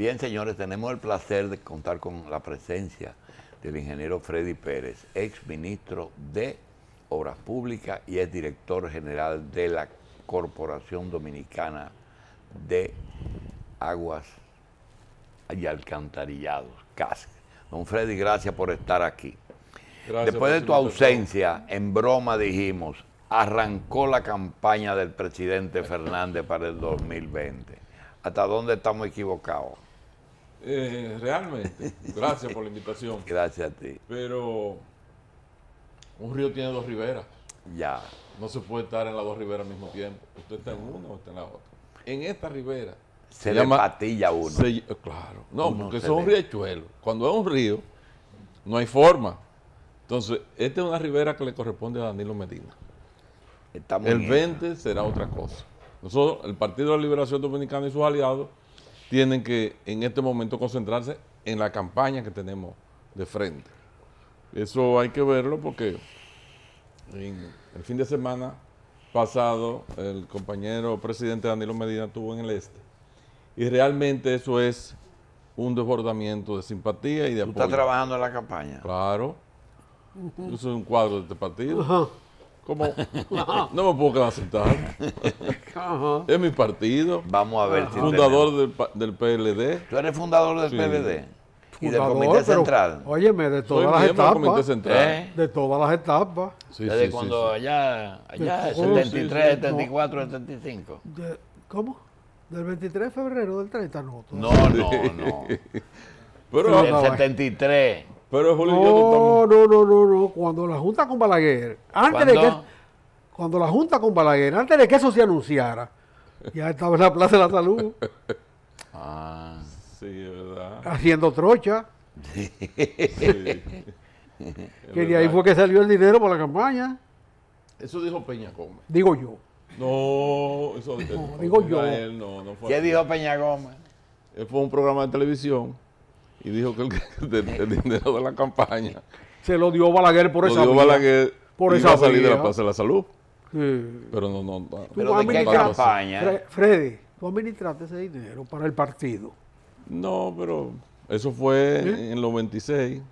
Bien, señores, tenemos el placer de contar con la presencia del ingeniero Freddy Pérez, ex ministro de Obras Públicas y ex director general de la Corporación Dominicana de Aguas y Alcantarillados, CASC. Don Freddy, gracias por estar aquí. Después de tu ausencia, en broma dijimos, arrancó la campaña del presidente Fernández para el 2020. ¿Hasta dónde estamos equivocados? Eh, realmente. Gracias por la invitación. Gracias a ti. Pero un río tiene dos riberas. Ya. No se puede estar en las dos riberas al mismo tiempo. Usted está en una o está en la otra. En esta ribera. Se, le llama, patilla uno. claro. No, porque eso es un riachuelo. Cuando es un río, no hay forma. Entonces, esta es una ribera que le corresponde a Danilo Medina. el 20 será otra cosa. Nosotros, el Partido de la Liberación Dominicana y sus aliados, tienen que en este momento concentrarse en la campaña que tenemos de frente. Eso hay que verlo porque el fin de semana pasado el compañero presidente Danilo Medina estuvo en el este y realmente eso es un desbordamiento de simpatía y de apoyo. ¿Tú estás trabajando en la campaña? Claro. Eso es un cuadro de este partido. Cómo no me puedo quedar Es mi partido. Vamos a ver. Si fundador del, PLD. ¿Tú eres fundador del PLD? Y del Comité Central. óyeme, de todas las etapas. ¿Eh? De todas las etapas. Sí, Desde cuando allá, allá, 73, 74, 75. ¿Cómo? ¿Del 23 de febrero del 30? No, no, no. no. Pero, El 73. Pero no, no, no, no, no, Cuando la Junta con Balaguer, antes de que. Cuando la Junta con Balaguer, antes de que eso se anunciara, ya estaba en la Plaza de la Salud. ah, sí, verdad. Haciendo trocha. Sí. que de ahí fue que salió el dinero para la campaña. Eso dijo Peña Gómez. Digo yo. No, eso no, digo yo. ¿Qué dijo Peña Gómez? fue un programa de televisión y dijo que el, dinero de la campaña se lo dio Balaguer por lo esa dio Balaguer por iba a salir de la Plaza de la Salud. Pero no, no, Pero de qué campaña? Freddy, tú administraste ese dinero para el partido. No, pero eso fue ¿Eh? en el 96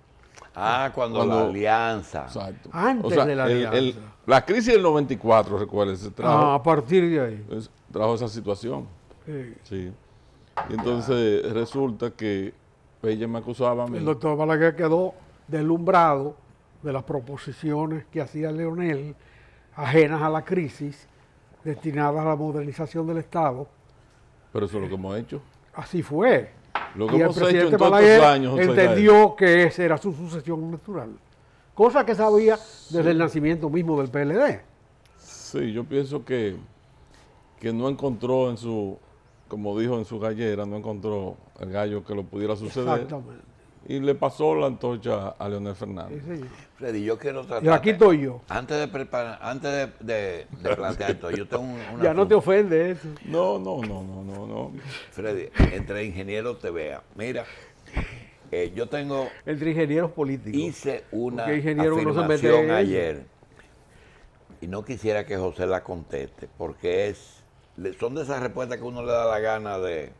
Ah, cuando, la alianza. Exacto. Antes de la alianza. la crisis del 94, recuerdes se Ah, a partir de ahí. trajo esa situación. Sí. Y entonces resulta que pues me acusaba El doctor Balaguer quedó deslumbrado de las proposiciones que hacía Leonel ajenas a la crisis, destinadas a la modernización del Estado. Pero eso es lo que hemos hecho. Así fue. Lo que hemos hecho en tantos años, entendió que esa era su sucesión natural, cosa que sabía desde el nacimiento mismo del PLD. Sí, yo pienso que, que no encontró en su como dijo en su gallera, no encontró el gallo que lo pudiera suceder. Exactamente. Y le pasó la antorcha a Leonel Fernández. Sí, Freddy, yo quiero tratar. Y aquí estoy yo. Antes de antes de, plantear esto, yo tengo una Ya no te ofende eso. No, no, no, no, no, no. Freddy, entre ingenieros te vea. Mira, eh, yo tengo. Entre ingenieros políticos. Hice una afirmación ayer. Y no quisiera que José la conteste, porque es son de esas respuestas que uno le da la gana de,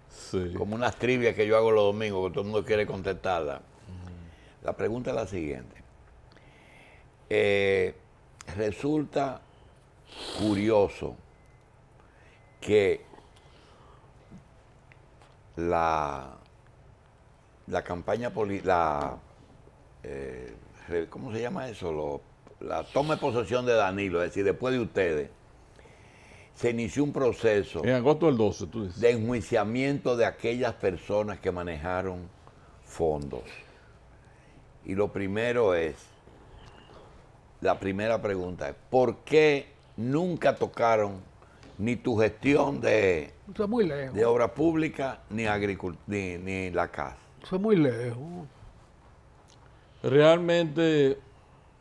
como unas trivias que yo hago los domingos, que todo el mundo quiere contestarla. La pregunta es la siguiente. Eh, resulta curioso que la, la campaña, política la, eh, ¿cómo se llama eso? la toma de posesión de Danilo, es decir, después de ustedes se inició un proceso. En agosto del 12, tú De enjuiciamiento de aquellas personas que manejaron fondos. Y lo primero es, la primera pregunta es, ¿por qué nunca tocaron ni tu gestión de, de obra pública ni, ni la casa? Eso es muy lejos. Realmente,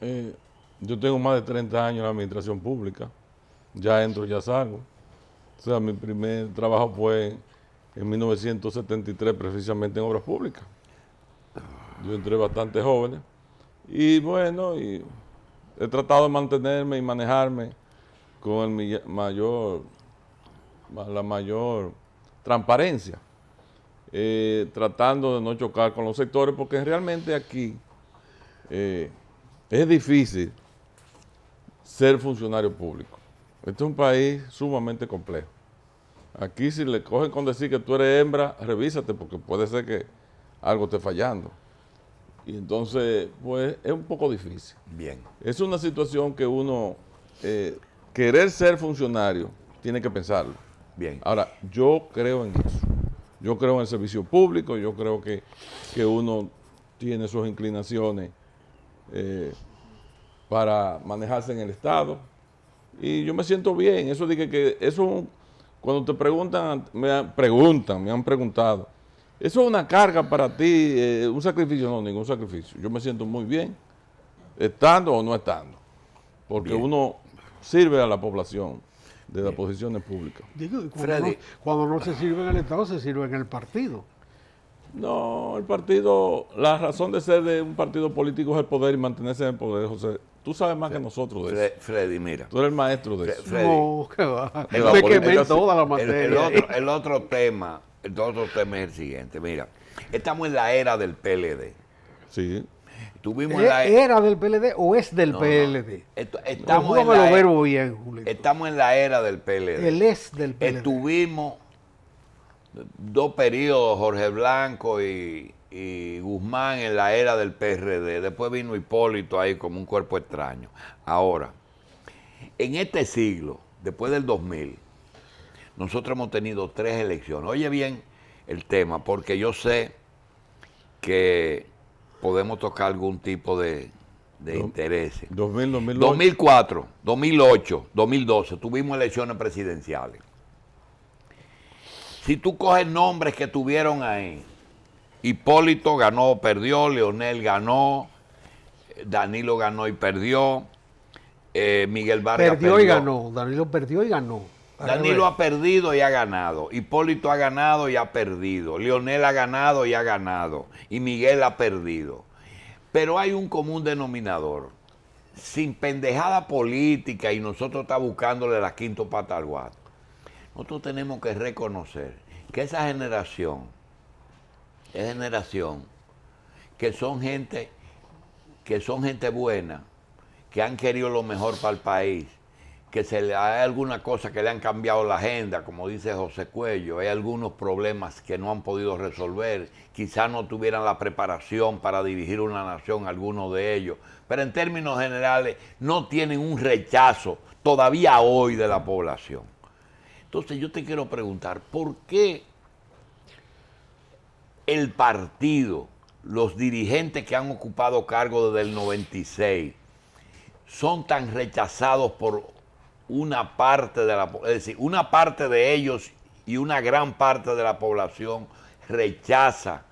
eh, yo tengo más de 30 años en la administración pública ya entro, ya salgo. O sea, mi primer trabajo fue en 1973, precisamente en obras públicas. Yo entré bastante joven y bueno, he tratado de mantenerme y manejarme con el mayor, la mayor transparencia, eh, tratando de no chocar con los sectores, porque realmente aquí eh, es difícil ser funcionario público. Este es un país sumamente complejo. Aquí si le cogen con decir que tú eres hembra, revísate porque puede ser que algo esté fallando. Y entonces, pues es un poco difícil. Bien. Es una situación que uno, eh, querer ser funcionario, tiene que pensarlo. Bien. Ahora, yo creo en eso. Yo creo en el servicio público, yo creo que, uno tiene sus inclinaciones eh, para manejarse en el Estado y yo me siento bien. Eso dije que eso, cuando te preguntan, me preguntan, me han preguntado, ¿eso es una carga para ti, eh, un sacrificio? No, ningún sacrificio. Yo me siento muy bien, estando o no estando, porque uno sirve a la población de las posiciones públicas. cuando no se sirve en el Estado, se sirve en el partido. No, el partido, la razón de ser de un partido político es el poder y mantenerse en el poder, José Tú sabes más que nosotros de eso. Freddy, mira. Tú eres el maestro de eso. No, qué va. El, toda la otro, el otro tema, el otro tema es el siguiente. Mira, estamos en la era del PLD. Sí. Tuvimos la e- era del PLD o es del PLD? Estamos, en la era, estamos en la era del PLD. El es del PLD. Estuvimos dos periodos, Jorge Blanco y, y Guzmán en la era del PRD. Después vino Hipólito ahí como un cuerpo extraño. Ahora, en este siglo, después del 2000, nosotros hemos tenido tres elecciones. Oye bien el tema, porque yo sé que podemos tocar algún tipo de, de intereses. 2000, 2004, 2008, 2012, tuvimos elecciones presidenciales. Si tú coges nombres que tuvieron ahí, Hipólito ganó, perdió, Leonel ganó, Danilo ganó y perdió, eh, Miguel Barrio. perdió, y ganó, Danilo perdió y ganó. Danilo ha perdido y ha ganado. Hipólito ha ganado y ha perdido. Leonel ha ganado y ha ganado. Y Miguel ha perdido. Pero hay un común denominador. Sin pendejada política y nosotros está buscándole la quinto pata al guato. Nosotros tenemos que reconocer que esa generación es generación, que son gente, que son gente buena, que han querido lo mejor para el país, que se le hay alguna cosa que le han cambiado la agenda, como dice José Cuello, hay algunos problemas que no han podido resolver, quizás no tuvieran la preparación para dirigir una nación, algunos de ellos, pero en términos generales no tienen un rechazo todavía hoy de la población. Entonces yo te quiero preguntar, ¿por qué el partido, los dirigentes que han ocupado cargo desde el 96, son tan rechazados por una parte de la, es decir, una parte de ellos y una gran parte de la población rechaza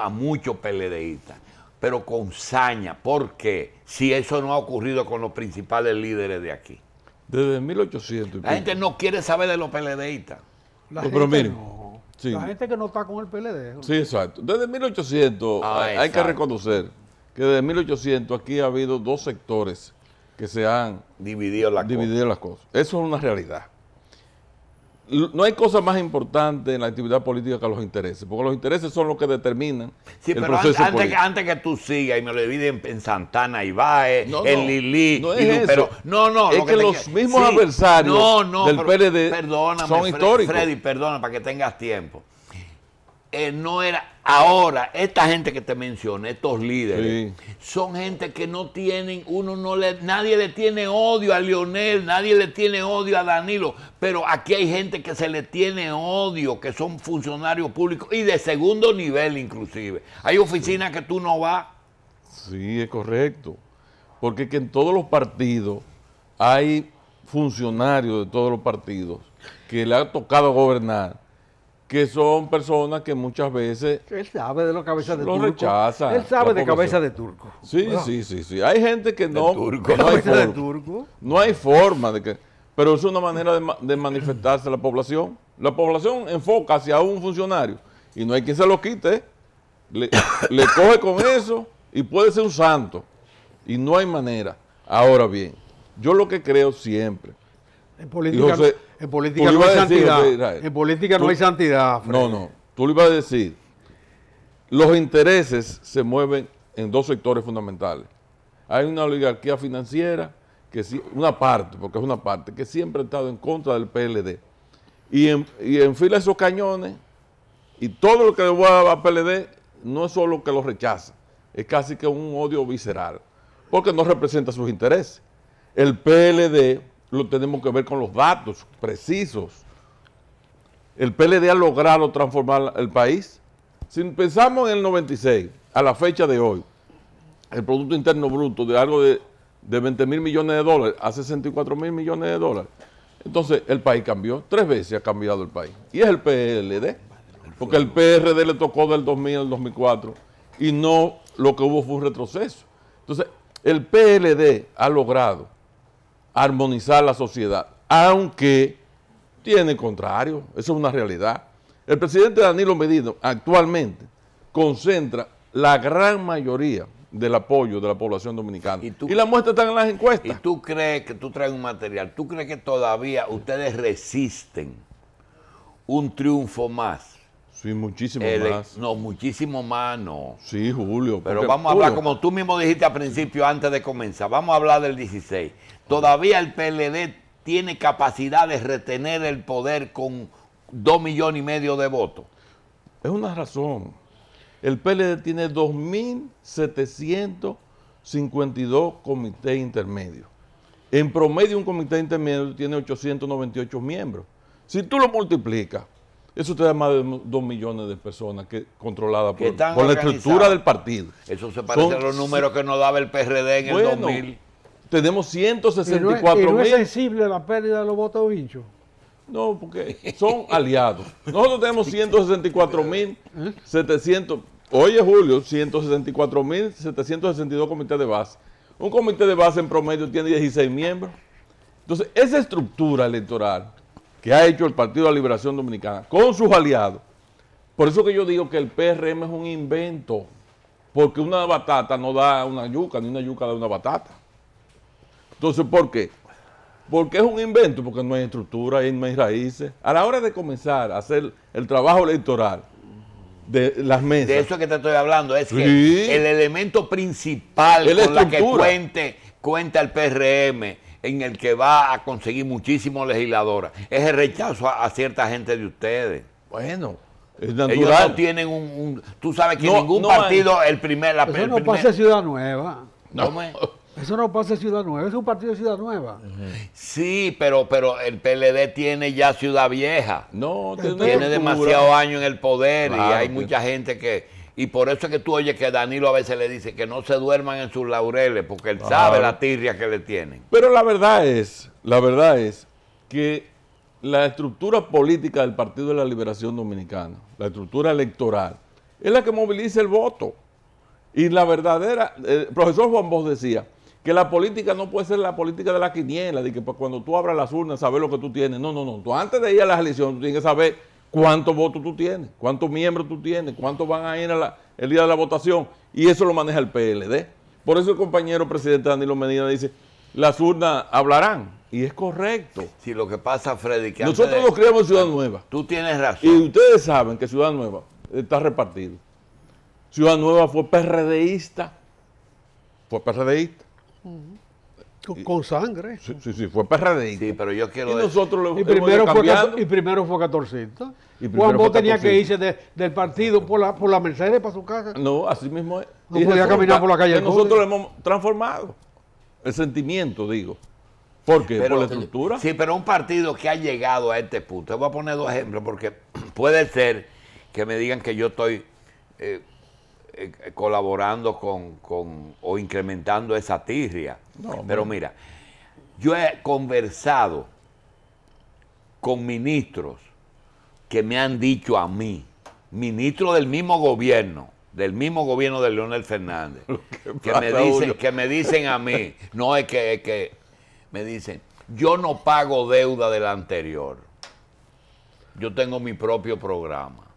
a muchos PLDistas, pero con saña, porque si eso no ha ocurrido con los principales líderes de aquí. Desde 1800. la gente no quiere saber de los PLDistas la gente que no está con el PLD. Sí, exacto. Desde 1800, ah, hay, que reconocer que desde 1800 aquí ha habido dos sectores que se han dividido las cosas. Eso es una realidad no hay cosa más importante en la actividad política que los intereses, porque los intereses son los que determinan. el antes, que, antes tú sigas y me lo dividen en Santana Ibaez, en Lili, no pero no, no, es que, los mismos adversarios del PLD son históricos. Freddy, perdona para que tengas tiempo. Eh, no era ahora, esta gente que te mencioné, estos líderes, son gente que no tienen, uno no le, nadie le tiene odio a Lionel, nadie le tiene odio a Danilo, pero aquí hay gente que se le tiene odio, que son funcionarios públicos y de segundo nivel inclusive. Hay oficinas que tú no vas. Sí, es correcto, porque que en todos los partidos hay funcionarios de todos los partidos que le ha tocado gobernar que son personas que muchas veces... Él sabe de los cabezas de turco. Él sabe de cabeza de turco. Sí, sí, sí, sí. Hay gente que no... Turco. No, hay no hay forma de que... Pero es una manera de, manifestarse a la población. La población enfoca hacia un funcionario y no hay quien se lo quite. le coge con eso y puede ser un santo. Y no hay manera. Ahora bien, yo lo que creo siempre en política, no, hay santidad. en política no hay santidad. No, no. Tú le ibas a decir, los intereses se mueven en dos sectores fundamentales. Hay una oligarquía financiera, que una parte, porque es una parte, que siempre ha estado en contra del PLD. Y, en, y enfila esos cañones y todo lo que le va a PLD no es solo que lo rechaza, es casi que un odio visceral, porque no representa sus intereses. El PLD lo tenemos que ver con los datos precisos. El PLD ha logrado transformar el país. Si pensamos en el 96, a la fecha de hoy, el Producto Interno Bruto de algo de, de 20 mil millones de dólares a 64 mil millones de dólares, entonces el país cambió. Tres veces ha cambiado el país. Y es el PLD. Porque el PRD le tocó del 2000 al 2004 y no lo que hubo fue un retroceso. Entonces, el PLD ha logrado armonizar la sociedad, aunque tiene contrario, eso es una realidad. El presidente Danilo Medina actualmente concentra la gran mayoría del apoyo de la población dominicana. Y, la muestra está en las encuestas. ¿Y tú crees que tú traes un material? ¿Tú crees que todavía ustedes resisten un triunfo más? Sí, muchísimo más. No, muchísimo más, no. Sí, Julio. Pero vamos a hablar, como tú mismo dijiste al principio, antes de comenzar, vamos a hablar del 16. Todavía el PLD tiene capacidad de retener el poder con dos millones y medio de votos. Es una razón. El PLD tiene 2.752 comités intermedios. En promedio un comité intermedio tiene 898 miembros. Si tú lo multiplicas, eso te da más de 2 millones de personas que controladas por, la estructura del partido. Eso se parece a los números que nos daba el PRD en el 2000 tenemos 164 mil. no, es, sensible la pérdida de los votos bichos? No, porque son aliados. Nosotros tenemos 164.700, hoy es julio, 164.762 comités de base. Un comité de base en promedio tiene 16 miembros. Entonces, esa estructura electoral que ha hecho el Partido de la Liberación Dominicana con sus aliados, por eso que yo digo que el PRM es un invento, porque una batata no da una yuca, ni una yuca da una batata. Entonces, ¿por qué? Porque es un invento, porque no hay estructura, no hay raíces. A la hora de comenzar a hacer el trabajo electoral de las mesas. De eso que te estoy hablando, es que el elemento principal con la que cuenta el PRM, en el que va a conseguir muchísimos legisladores, es el rechazo a, cierta gente de ustedes. Bueno, ellos no tienen un, Tú sabes que ningún partido, el primer. La, Eso no pasa Ciudad Nueva. No. Eso no pasa en Ciudad Nueva, es un partido de Ciudad Nueva. Sí, pero, pero el PLD tiene ya Ciudad Vieja. No, tiene, tiene año en el poder y hay mucha gente que... Y por eso es que tú oyes que Danilo a veces le dice que no se duerman en sus laureles, porque él sabe la tirria que le tienen. Pero la verdad es, la verdad es que la estructura política del Partido de la Liberación Dominicana, la estructura electoral, es la que moviliza el voto. Y la verdadera, el profesor Juan Bosch decía, que la política no puede ser la política de la quiniela, de que pues, cuando tú abras las urnas, sabes lo que tú tienes. No, no, no. antes de ir a las elecciones, tú tienes que saber cuántos votos tú tienes, cuántos miembros tú tienes, cuántos van a ir el día de la votación. Y eso lo maneja el PLD. Por eso el compañero presidente Danilo Medina dice, las urnas hablarán. Y es correcto. Si lo que pasa, Freddy, que Nosotros antes creemos nos Ciudad Nueva. Tú tienes razón. Y ustedes saben que Ciudad Nueva está repartido. Ciudad Nueva fue PRDista. Fue PRDista con, sangre. Sí, sí, fue perradito. Sí, pero yo quiero. Y nosotros lo hemos primero, y primero fue 14. Y Juan tenía que irse del partido por la, por la Mercedes para su casa. No, así mismo es. y podía caminar por la calle. nosotros lo hemos transformado. El sentimiento, digo. porque Pero, la estructura? Sí, pero un partido que ha llegado a este punto. voy a poner dos ejemplos porque puede ser que me digan que yo estoy eh, eh, colaborando con, con, o incrementando esa tirria. Pero mira, yo he conversado con ministros que me han dicho a mí, ministro del mismo gobierno, del mismo gobierno de Leonel Fernández, que, me dicen, que me dicen a mí, no es que, es que me dicen, yo no pago deuda del anterior, yo tengo mi propio programa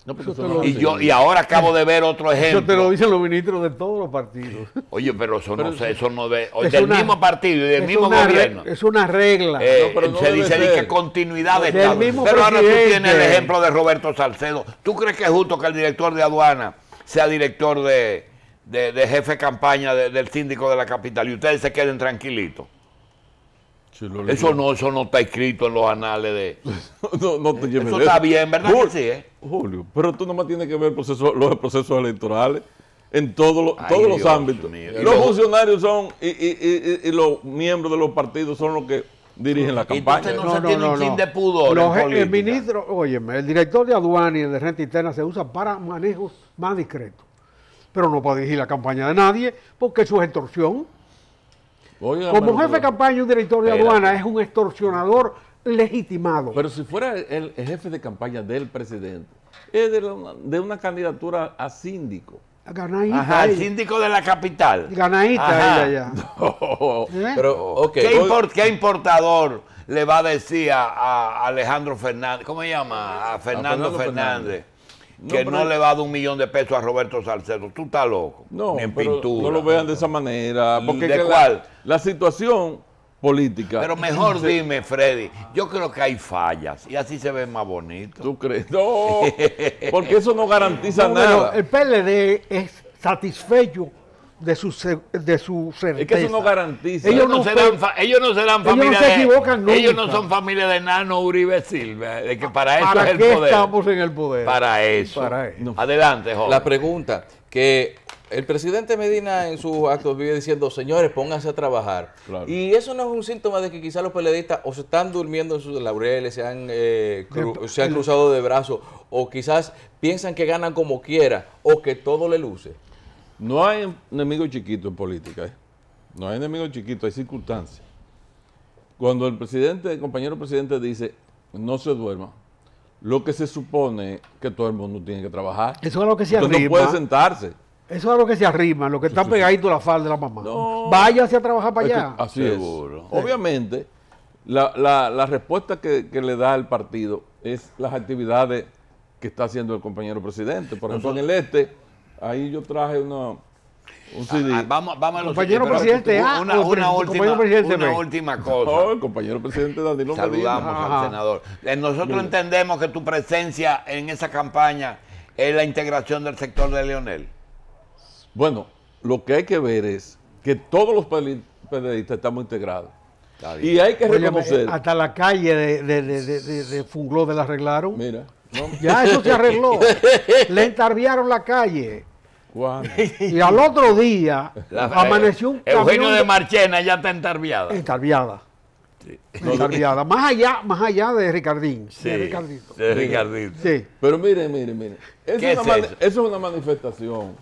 y, yo, y ahora acabo de ver otro ejemplo. Eso te lo dicen los ministros de todos los partidos. Oye, pero eso no sé, es del mismo partido y del mismo gobierno. es una regla. Eh, se dice que continuidad de Estado. Pero ahora tú tienes el ejemplo de Roberto Salcedo. ¿Tú crees que es justo que el director de aduana sea director de, jefe de campaña del síndico de la capital y ustedes se queden tranquilitos? eso no, eso no está escrito en los anales de. Eso está bien, ¿verdad? Julio, sí, eh? Julio, pero tú nomás tienes que ver los procesos electorales en todos los ámbitos. Los funcionarios son, y, los miembros de los partidos son los que dirigen la campaña. no, no, se tiene un de pudor. el ministro, óyeme, el director de aduana y el de renta interna se usa para manejos más discretos. Pero no para dirigir la campaña de nadie, porque eso es extorsión. Como jefe de campaña, un director de aduana es un extorsionador legitimado. Pero si fuera el, jefe de campaña del presidente, es de, una candidatura a síndico. Ganaíta. Ajá, síndico de la capital. Ganaíta ella ya. ¿Eh? ¿Qué, importador le va a decir a, Alejandro Fernández? ¿Cómo se llama? A Fernando, Fernández que no, le va a dar un millón de pesos a Roberto Salcedo. Tú estás loco. No, en No lo vean de esa manera. Porque ¿De cuál? La, situación política. Pero mejor dime, Freddy, yo creo que hay fallas y así se ve más bonito. ¿Tú crees? No, porque eso no garantiza nada. el PLD es satisfecho de su, de Es que eso no garantiza. Ellos no, serán, ellos no son familia de Nano Uribe Silva, para eso es el poder. estamos en el poder? Para eso. Adelante, La pregunta que el presidente Medina en sus actos vive diciendo, señores, pónganse a trabajar. Y eso no es un síntoma de que quizás los peleadistas o se están durmiendo en sus laureles, se han, eh, se han cruzado de brazos, o quizás piensan que ganan como quiera, o que todo le luce. No hay enemigo chiquito en política, ¿eh? no hay enemigo chiquito, hay circunstancias. Cuando el presidente, el compañero presidente dice, no se duerma, lo que se supone que todo el mundo tiene que trabajar. Eso es lo que se arrima. no puede sentarse. Eso es lo que se arrima, lo que está pegadito a la falda de la mamá. vaya Váyase a trabajar para allá. así es. Obviamente, la, respuesta que, le da el partido es las actividades que está haciendo el compañero presidente. Por ejemplo, en el este Ahí yo traje una. Un CD. Ah, ah, vamos, vamos compañero presidente, una, ah, una, última, cosa. compañero presidente Danilo Saludamos al senador. Eh, nosotros entendemos que tu presencia en esa campaña es la integración del sector de Leonel. Bueno, lo que hay que ver es que todos los periodistas estamos integrados. Y hay que reconocer. Eh, hasta la calle de, de Fungló de la arreglaron. Mira. Ya eso se arregló. Le entarviaron la calle. Y al otro día amaneció un camión Eugenio de, Marchena ya está entarviada. Entarviada. Entarviada. Más allá, más allá de Ricardín. de Ricardito. De Sí. Pero mire, mire, mire. eso es una manifestación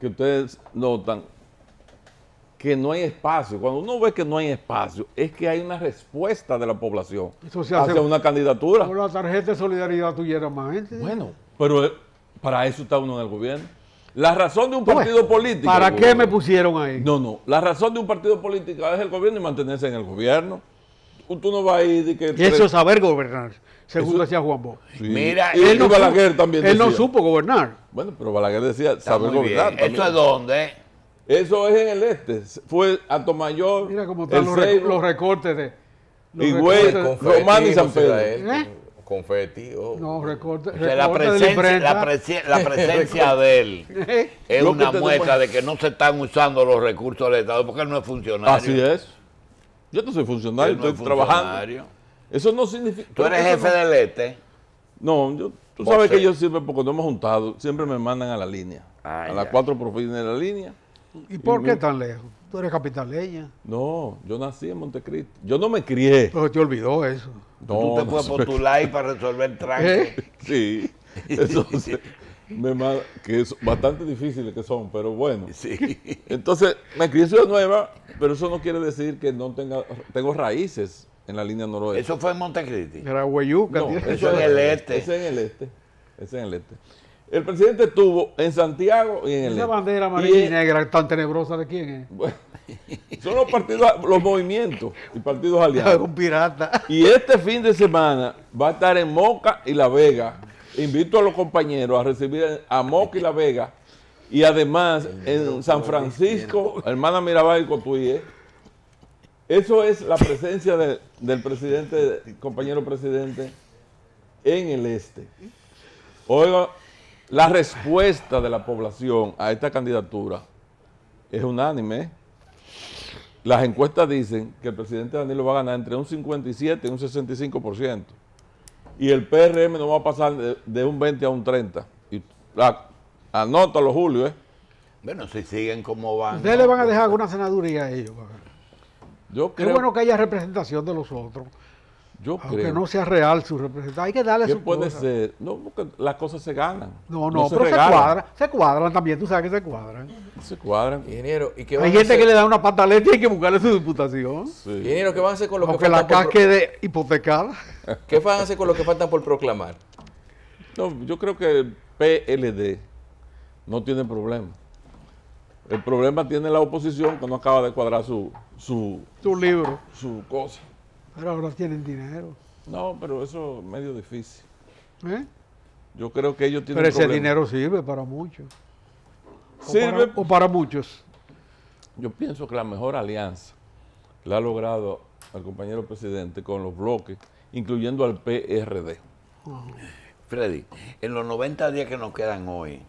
que ustedes notan que no hay espacio. Cuando uno ve que no hay espacio, es que hay una respuesta de la población hacia una candidatura. Por la tarjeta de solidaridad tuviera más gente. Bueno, pero eh, para eso está uno en el gobierno. La razón de un partido político. ¿Para qué me pusieron ahí? No, no. La razón de un partido político es el gobierno y mantenerse en el gobierno. Tú no vas a ir. Y que Eso es saber gobernar, según decía Juan Bo. Mira, y él, no Balaguer también. Él no supo gobernar. Bueno, pero Balaguer decía saber gobernar. ¿Esto es dónde? Eso es en el este. Fue Antomayor. mayor Mira cómo están los, recortes de. Román y San Pedro. ¿Eh? Confeti. Oh. No, recortes. la presencia, de él ¿Eh? es una muestra de que no se están usando los recursos del Estado porque él no es funcionario. Así es. Yo no soy funcionario, estoy trabajando. Eso no significa. ¿Tú eres jefe del este? No, tú sabes que yo siempre, porque no hemos juntado, siempre me mandan a la línea. Ah, a las cuatro profesiones de la línea. ¿Y por qué tan lejos? Tú eres capitaleña. No, yo nací en Montecristi. Yo no me crié. Pero te olvidó eso. No, Tú te por puedes postular para resolver tranque. ¿Eh? Sí. eso que es bastante difíciles que son, pero bueno. Sí. Entonces, me crié en Ciudad Nueva, pero eso no quiere decir que no tenga, tengo raíces en la línea noroeste. Eso fue en Montecristi. Era Hueyuca. eso, este. es en el este. Ese en el este. Ese en el este. El presidente estuvo en Santiago y en el. ¿Esa bandera amarilla negra tan tenebrosa de quién es? son los partidos, los movimientos y partidos aliados. Un pirata. Y este fin de semana va a estar en Moca y La Vega. Invito a los compañeros a recibir a Moca y La Vega. Y además en San Francisco, hermana Mirabal y Cotuí. ¿eh? Eso es la presencia del presidente, compañero presidente, en el este. Oiga, la respuesta de la población a esta candidatura es unánime. Las encuestas dicen que el presidente Danilo va a ganar entre un 57 y un 65%. Y el PRM no va a pasar de, un 20 a un 30. Y la, anótalo, Julio. ¿eh? Bueno, si siguen como van. Ustedes le van a dejar alguna senaduría a ellos. Yo creo... Es bueno que haya representación de los otros. Aunque no sea real su representación hay que darle su puede ser? No, las cosas se ganan. No, no, se pero se cuadran. Se cuadran también, tú sabes que se cuadran. Se cuadran. ¿y Hay gente que le da una pataleta y hay que buscarle su diputación. Sí. ¿qué van a hacer con lo que falta la casa quede hipotecada. ¿Qué van a hacer con lo que faltan por proclamar? No, yo creo que el PLD no tiene problema. El problema tiene la oposición que no acaba de cuadrar su... Su, su libro. Su cosa. Pero ahora tienen dinero. No, pero eso es medio difícil. ¿Eh? Yo creo que ellos tienen Pero ese dinero sirve para muchos. Sirve. Para, o para muchos. Yo pienso que la mejor alianza la ha logrado el compañero presidente con los bloques, incluyendo al PRD. Freddy, en los 90 días que nos quedan hoy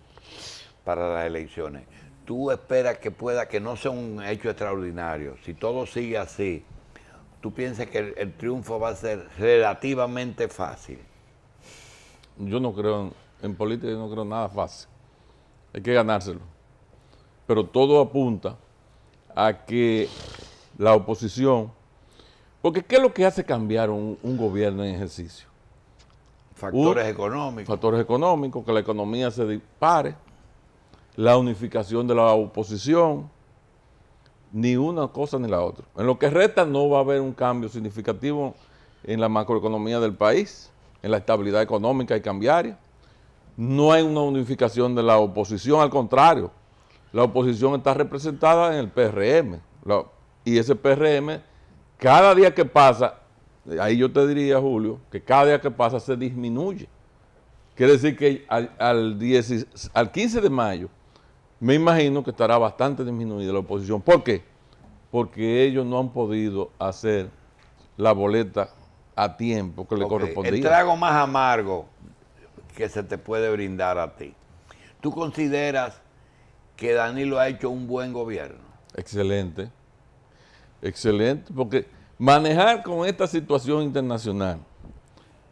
para las elecciones, ¿tú esperas que pueda, que no sea un hecho extraordinario, si todo sigue así, tú piensas que el, triunfo va a ser relativamente fácil. Yo no creo, en, política yo no creo nada fácil. Hay que ganárselo. Pero todo apunta a que la oposición, porque ¿qué es lo que hace cambiar un, gobierno en ejercicio? Factores económicos. Factores económicos, que la economía se dispare, la unificación de la oposición, ni una cosa ni la otra. En lo que resta no va a haber un cambio significativo en la macroeconomía del país, en la estabilidad económica y cambiaria. No hay una unificación de la oposición, al contrario, la oposición está representada en el PRM. y ese PRM, cada día que pasa, ahí yo te diría, Julio, que cada día que pasa se disminuye. Quiere decir que al 15 de mayo me imagino que estará bastante disminuida la oposición. ¿Por qué? Porque ellos no han podido hacer la boleta a tiempo que le correspondía. El trago más amargo que se te puede brindar a ti. ¿Tú consideras que Danilo ha hecho un buen gobierno? Excelente. Excelente, porque manejar con esta situación internacional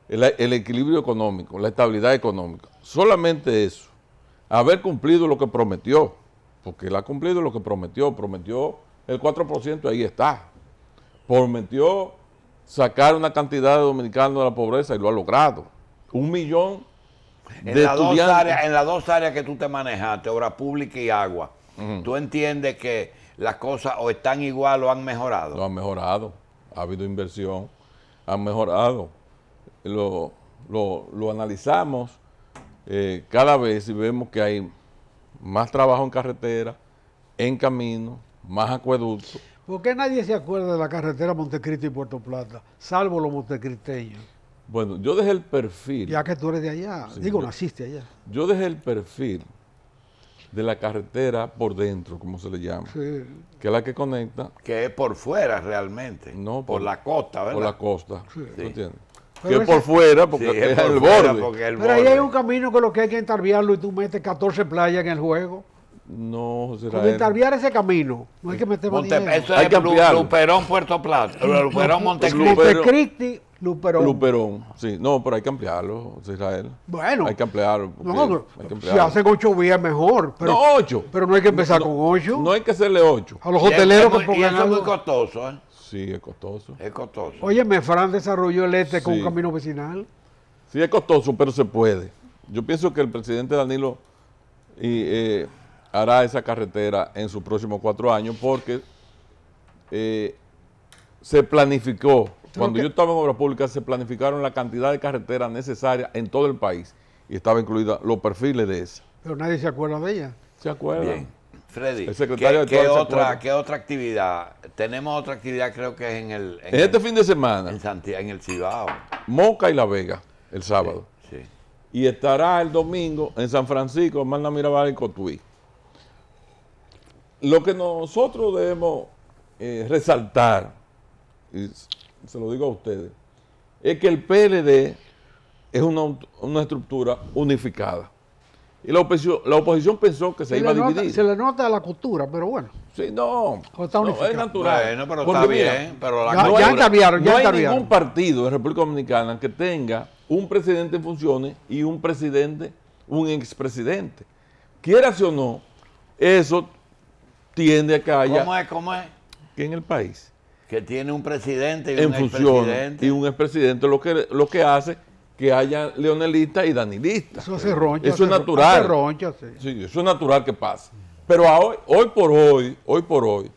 el equilibrio económico, la estabilidad económica, solamente eso haber cumplido lo que prometió, porque él ha cumplido lo que prometió, prometió el 4%, ahí está, prometió sacar una cantidad de dominicanos de la pobreza y lo ha logrado. Un millón en las Dos áreas, en las dos áreas que tú te manejaste, obra pública y agua, ¿tú entiendes que las cosas o están igual o han mejorado? No, han mejorado. Ha habido inversión, han mejorado. Lo, lo, lo analizamos eh, cada vez vemos que hay más trabajo en carretera, en camino, más acueductos. ¿Por qué nadie se acuerda de la carretera Montecristo y Puerto Plata, salvo los montecristeños? Bueno, yo dejé el perfil. Ya que tú eres de allá, digo, naciste allá. Yo dejé el perfil de la carretera por dentro, como se le llama, que es la que conecta. Que es por fuera realmente. No, por, la costa, ¿verdad? Por la costa. ¿tú entiendes? que por fuera, porque es, por el borde. Pero ahí hay un camino que lo que hay que entarviarlo y tú metes 14 playas en el juego. No, José entarviar ese camino, no hay que meter Eso hay es que ampliarlo. Luperón, Puerto Plata, Luperón, Montecristi. Luperón. Luperón, sí. No, pero hay que ampliarlo, José Israel. Bueno. Hay que ampliarlo. No, no, Si hacen ocho vías, mejor. no, ocho. Pero no hay que empezar con ocho. No hay que hacerle ocho. A los hoteleros que pongan eso es muy costoso, ¿eh? Sí, es costoso. Es costoso. Óyeme, Fran desarrolló el este con un camino vecinal. Sí, es costoso, pero se puede. Yo pienso que el presidente Danilo eh, hará esa carretera en sus próximos cuatro años porque eh, se planificó. Cuando yo estaba en Obras Públicas, se planificaron la cantidad de carreteras necesarias en todo el país y estaba incluida los perfiles de esa. Pero nadie se acuerda de ella. Se acuerda. Freddy, secretario ¿qué, otra, ¿qué otra actividad? Tenemos otra actividad, creo que es en el. En, este fin de semana. En Santiago, en el Cibao. Moca y La Vega, el sábado. Sí, Y estará el domingo en San Francisco, Manda Mirabal y Cotuí. Lo que nosotros debemos eh, resaltar, y se lo digo a ustedes, es que el PLD es una, una estructura unificada. Y la oposición, la oposición pensó que se, iba a dividir. se le nota la cultura, pero bueno. Sí, no. Pues no es natural. Bueno, pero está bien. Pero la ya, cultura, ya cambiaron, no hay ningún partido en República Dominicana que tenga un presidente en funciones y un presidente, un expresidente. Quieras o no, eso tiende a que haya... ¿Cómo es? ¿Cómo es? Que en el país. Que tiene un presidente y en un expresidente. Y un expresidente lo que, lo que hace que haya Leonelista y Danilista Eso se roncha, Eso es natural. eso es natural que pase. Pero hoy, por hoy, hoy por hoy,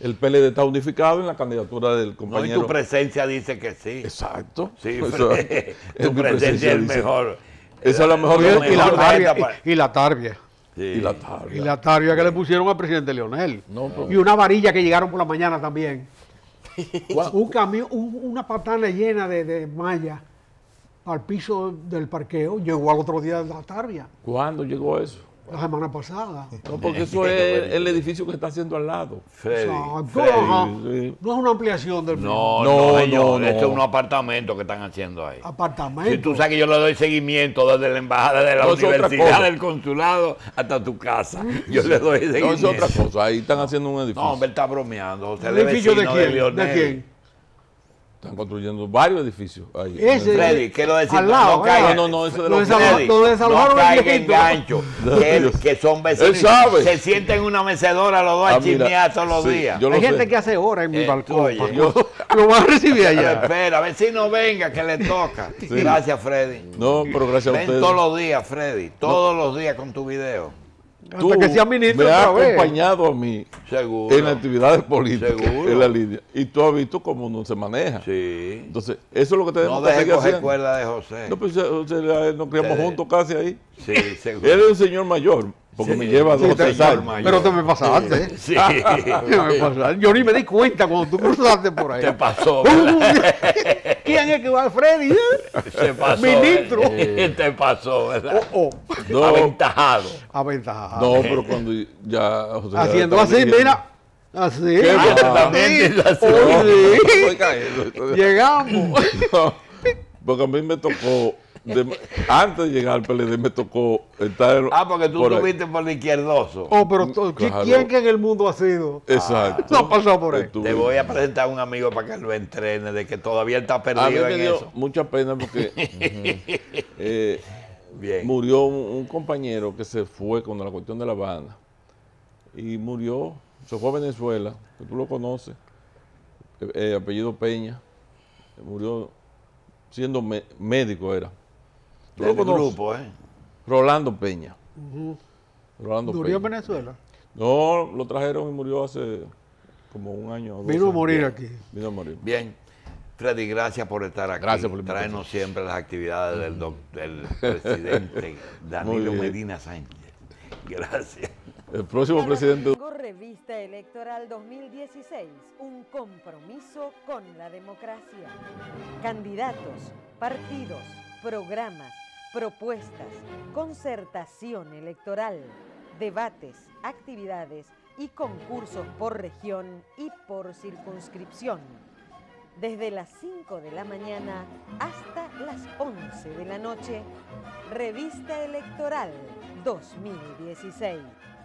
el PLD está unificado en la candidatura del compañero. No, y tu presencia dice que sí. Exacto. Sí, tu presencia, es mejor. Esa es la eh, mejor. Y, y, la tarbia, y, la tarbia. Y la tarbia. que le pusieron al presidente Leonel. Y una varilla que llegaron por la mañana también. un camión, una patana llena de, de malla al piso del parqueo, llegó al otro día de la tarde. ¿Cuándo llegó eso? La semana pasada. No, porque eso es el edificio que está haciendo al lado. Freddy, No es una ampliación del No, no, no, ellos, no, Esto es un apartamento que están haciendo ahí. Apartamento. Si tú sabes que yo le doy seguimiento desde la embajada, de la universidad, del consulado, hasta tu casa. Mm. Yo le doy seguimiento. No es otra cosa. Ahí están haciendo un edificio. No, hombre, está bromeando. ¿El edificio de quién? ¿De quién? Están construyendo varios edificios ahí. Ese, Freddy, quiero decir, lado, no, caiga, no, no, eso de los lo Freddy, desalojaron no caiga en gancho, que, que, son vecinos. Se sienten en una mecedora los dos ah, a chismear todos los días. Hay gente que hace horas en mi eh, balcón. Oye, pues, yo, lo van a recibir allá. Espera, vecino, venga, que le toca. Gracias, Freddy. No, pero gracias Ven a ustedes. todos los días, Freddy. Todos los días con tu video tú que seas ministro me has acompañado a mí en actividades políticas en la línea y tú has visto cómo no se maneja sí entonces eso es lo que tenemos no que hacer coger de José no pues eh, José, eh, nos criamos juntos casi ahí sí seguro él es un señor mayor porque me lleva dos años mayor. pero te me pasaste sí, ¿eh? me pasaste. yo ni me di cuenta cuando tú cruzaste por ahí te pasó En el que va Freddy. ¿eh? Se pasó. Ministro. Eh. te pasó, ¿verdad? Oh, oh. No, aventajado. Aventajado. No, pero cuando ya. Haciendo así, mira. Así. Llegamos. porque a mí me tocó antes de llegar al PLD me tocó estar. Ah, porque tú estuviste por, el izquierdoso. Oh, pero ¿quién que en el mundo ha sido? Exacto. no pasó por ahí. Te voy a presentar a un amigo para que lo entrene, de que todavía está perdido en eso. Mucha pena porque eh, murió un, compañero que se fue con la cuestión de La Habana y murió. Se fue a Venezuela, que tú lo conoces, eh, eh, apellido Peña. Murió siendo médico, era del grupo, ¿eh? Rolando Peña. ¿Murió en Venezuela? No, lo trajeron y murió hace como un año. Vino a morir aquí. Vino a morir. Bien. Freddy, gracias por estar aquí. Gracias por traernos siempre las actividades del, del presidente Danilo Medina Sánchez. Gracias. El próximo presidente. Revista Electoral 2016. Un compromiso con la democracia. Candidatos, partidos, programas propuestas, concertación electoral, debates, actividades y concursos por región y por circunscripción, desde las 5 de la mañana hasta las 11 de la noche, Revista Electoral 2016.